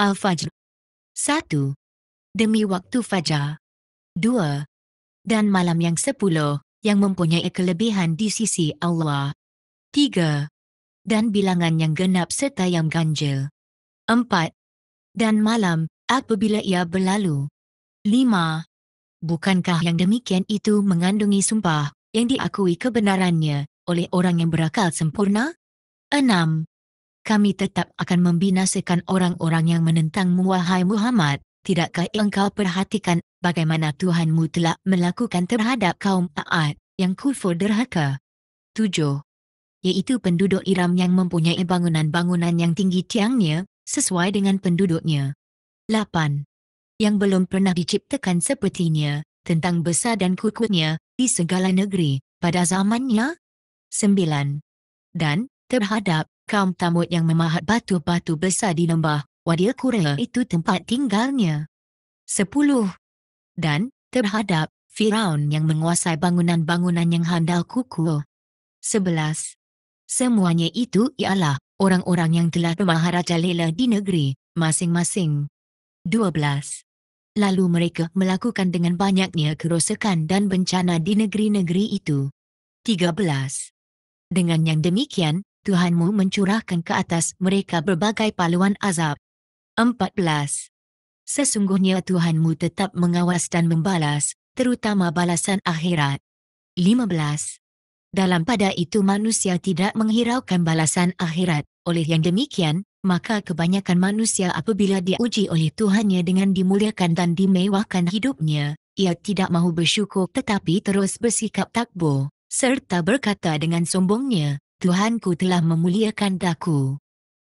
Al-Fajr. 1. Demi waktu fajar. dua Dan malam yang sepuluh yang mempunyai kelebihan di sisi Allah. tiga Dan bilangan yang genap serta yang ganjil. empat Dan malam apabila ia berlalu. lima Bukankah yang demikian itu mengandungi sumpah yang diakui kebenarannya oleh orang yang berakal sempurna? enam kami tetap akan membinasakan orang-orang yang menentang wahai Muhammad. Tidakkah engkau perhatikan bagaimana Tuhanmu telah melakukan terhadap kaum A'ad yang kufur derhaka? 7. yaitu penduduk Iram yang mempunyai bangunan-bangunan yang tinggi tiangnya, sesuai dengan penduduknya. 8. Yang belum pernah diciptakan sepertinya, tentang besar dan kukuhnya, di segala negeri, pada zamannya. 9. Dan, terhadap kaum tamut yang memahat batu-batu besar di lembah Wadil Kura itu tempat tinggalnya. Sepuluh Dan, terhadap, Firaun yang menguasai bangunan-bangunan yang handal kukul. Sebelas Semuanya itu ialah orang-orang yang telah bermaharaja lela di negeri masing-masing. Dua belas Lalu mereka melakukan dengan banyaknya kerosakan dan bencana di negeri-negeri itu. Tiga belas Dengan yang demikian, Tuhanmu mencurahkan ke atas mereka berbagai paluan azab. 14. Sesungguhnya Tuhanmu tetap mengawas dan membalas, terutama balasan akhirat. 15. Dalam pada itu manusia tidak menghiraukan balasan akhirat. Oleh yang demikian, maka kebanyakan manusia apabila diuji oleh Tuhannya dengan dimuliakan dan dimewahkan hidupnya, ia tidak mahu bersyukur tetapi terus bersikap takbo, serta berkata dengan sombongnya, Tuhanku telah memuliakan daku.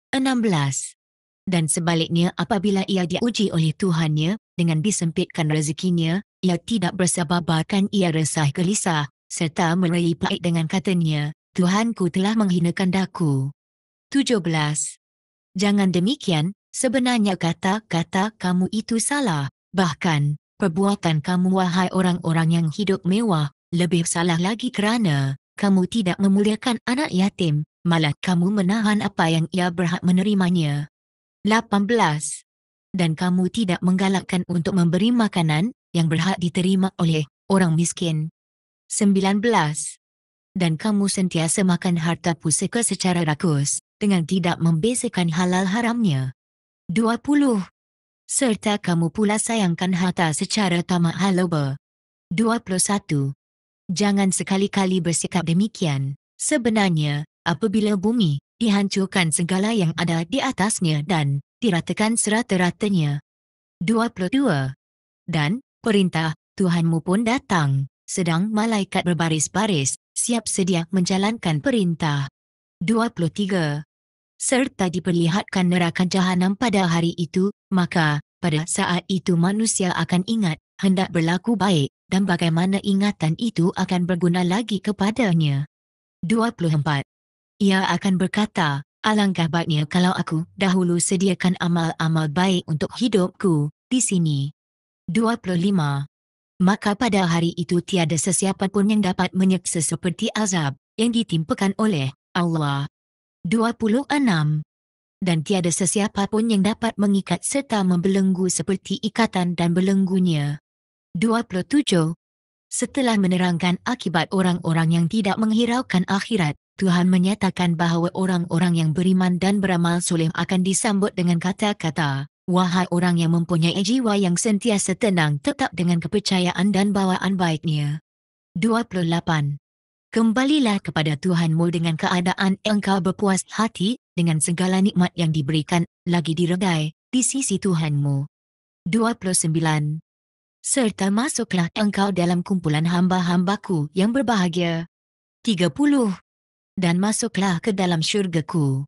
16. Dan sebaliknya apabila ia diuji oleh Tuhannya, dengan disempitkan rezekinya, ia tidak bersabar bahkan ia resah gelisah, serta merayi pahit dengan katanya, Tuhanku telah menghinakan daku. 17. Jangan demikian, sebenarnya kata-kata kamu itu salah, bahkan, perbuatan kamu wahai orang-orang yang hidup mewah, lebih salah lagi kerana, kamu tidak memuliakan anak yatim, malah kamu menahan apa yang ia berhak menerimanya. 18. Dan kamu tidak menggalakkan untuk memberi makanan yang berhak diterima oleh orang miskin. 19. Dan kamu sentiasa makan harta pusaka secara rakus dengan tidak membezakan halal haramnya. 20. Serta kamu pula sayangkan harta secara tamak haloba. 21 jangan sekali-kali bersikap demikian. Sebenarnya, apabila bumi dihancurkan segala yang ada di atasnya dan diratakan serata-ratanya. 22. Dan, perintah Tuhanmu pun datang, sedang malaikat berbaris-baris, siap sedia menjalankan perintah. 23. Serta diperlihatkan neraka jahanam pada hari itu, maka, pada saat itu manusia akan ingat, hendak berlaku baik, dan bagaimana ingatan itu akan berguna lagi kepadanya. 24. Ia akan berkata, alangkah baiknya kalau aku dahulu sediakan amal-amal baik untuk hidupku di sini. 25. Maka pada hari itu tiada sesiapa pun yang dapat menyeksa seperti azab yang ditimpakan oleh Allah. 26. Dan tiada sesiapa pun yang dapat mengikat serta membelenggu seperti ikatan dan belenggunya. 27. Setelah menerangkan akibat orang-orang yang tidak menghiraukan akhirat, Tuhan menyatakan bahawa orang-orang yang beriman dan beramal soleh akan disambut dengan kata-kata, Wahai orang yang mempunyai jiwa yang sentiasa tenang tetap dengan kepercayaan dan bawaan baiknya. 28. Kembalilah kepada Tuhanmu dengan keadaan engkau berpuas hati, dengan segala nikmat yang diberikan, lagi diregai, di sisi Tuhanmu. 29 serta masuklah engkau dalam kumpulan hamba-hambaku yang berbahagia. 30. Dan masuklah ke dalam syurgaku.